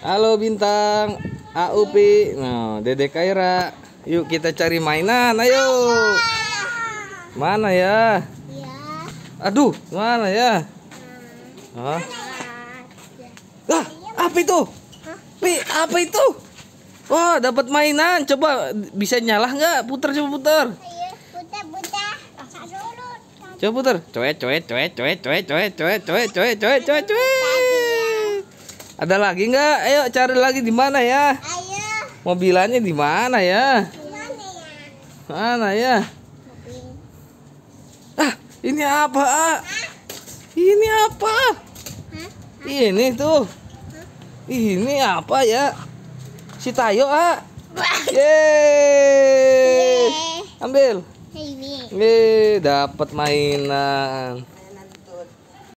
Halo Bintang, AUP. Nah, Dede Kaira. Yuk kita cari mainan, ayo. Mana ya? Iya. Aduh, mana ya? Hah? Ah, apa itu? Pi, apa itu? Wah, dapat mainan. Coba bisa nyala nggak? Putar coba putar. Iya, coba putar. Coet, coet, coet, coet, coet, coet, coet, coet, coet, coet, coet, coet. Ada lagi nggak? Ayo cari lagi di mana ya? Ayo. Mobilannya di mana ya? Di mana ya? Mana ya? Ah, ini apa? Ah? Ini apa? Hah? Ini tuh. Hah? Ini apa ya? Si Tayo, ah. Yeay. Ambil. Ini. Yeay, dapat mainan.